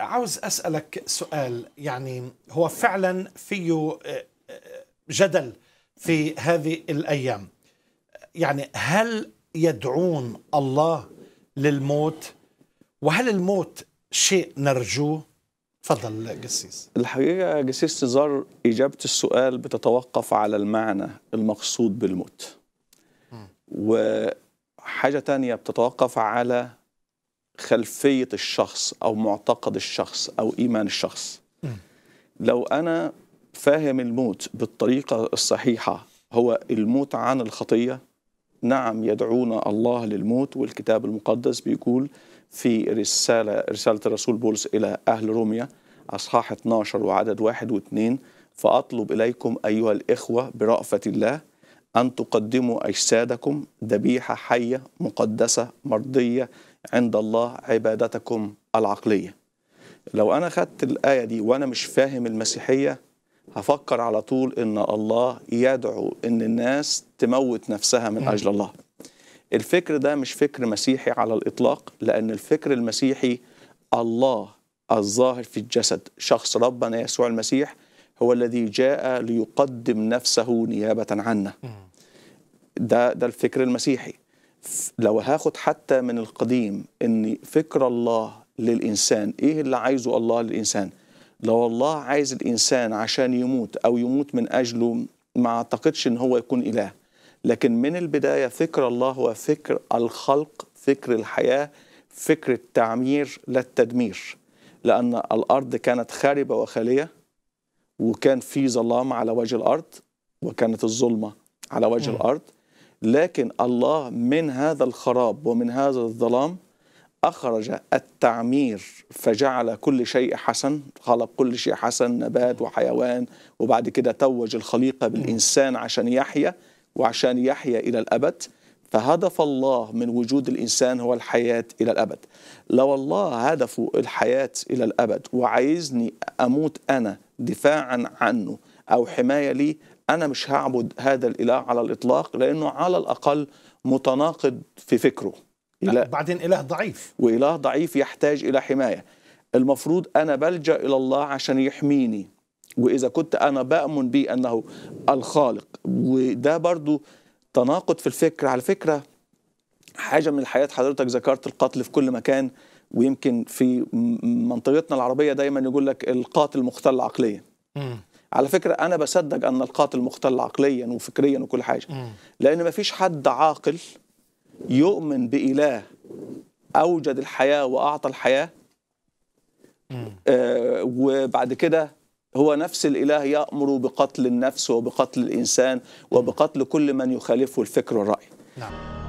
عاوز أسألك سؤال يعني هو فعلا فيه آه، آه، جدل في هذه الأيام يعني هل يدعون الله للموت وهل الموت شيء نرجوه تفضل جسيس الحقيقة جسيس نزار إجابة السؤال بتتوقف على المعنى المقصود بالموت وحاجة تانية بتتوقف على خلفيه الشخص او معتقد الشخص او ايمان الشخص لو انا فاهم الموت بالطريقه الصحيحه هو الموت عن الخطيه نعم يدعونا الله للموت والكتاب المقدس بيقول في رساله رساله الرسول بولس الى اهل روميا اصحاح 12 وعدد واحد واثنين فاطلب اليكم ايها الاخوه برافه الله ان تقدموا اجسادكم ذبيحه حيه مقدسه مرضيه عند الله عبادتكم العقلية لو أنا خدت الآية دي وأنا مش فاهم المسيحية هفكر على طول إن الله يدعو إن الناس تموت نفسها من أجل الله الفكر ده مش فكر مسيحي على الإطلاق لأن الفكر المسيحي الله الظاهر في الجسد شخص ربنا يسوع المسيح هو الذي جاء ليقدم نفسه نيابة عنا ده ده الفكر المسيحي لو هاخد حتى من القديم ان فكر الله للانسان ايه اللي عايزه الله للانسان لو الله عايز الانسان عشان يموت او يموت من اجله ما اعتقدش ان هو يكون اله لكن من البدايه فكر الله هو فكر الخلق فكر الحياه فكر التعمير لا التدمير لان الارض كانت خاربه وخاليه وكان في ظلام على وجه الارض وكانت الظلمه على وجه م. الارض لكن الله من هذا الخراب ومن هذا الظلام أخرج التعمير فجعل كل شيء حسن خلق كل شيء حسن نبات وحيوان وبعد كده توج الخليقة بالإنسان عشان يحيا وعشان يحيا إلى الأبد فهدف الله من وجود الإنسان هو الحياة إلى الأبد لو الله هدف الحياة إلى الأبد وعايزني أموت أنا دفاعا عنه أو حماية لي أنا مش هعبد هذا الإله على الإطلاق لأنه على الأقل متناقض في فكره لا بعدين إله ضعيف وإله ضعيف يحتاج إلى حماية المفروض أنا بلجأ إلى الله عشان يحميني وإذا كنت أنا بأمن به أنه الخالق وده برضو تناقض في الفكر على فكره حاجه من الحياه حضرتك ذكرت القتل في كل مكان ويمكن في منطقتنا العربيه دايما يقول لك القاتل مختل عقليا على فكره انا بصدق ان القاتل مختل عقليا وفكريا وكل حاجه مم. لان ما فيش حد عاقل يؤمن باله اوجد الحياه واعطى الحياه آه وبعد كده هو نفس الإله يأمر بقتل النفس وبقتل الإنسان وبقتل كل من يخالفه الفكر والرأي نعم.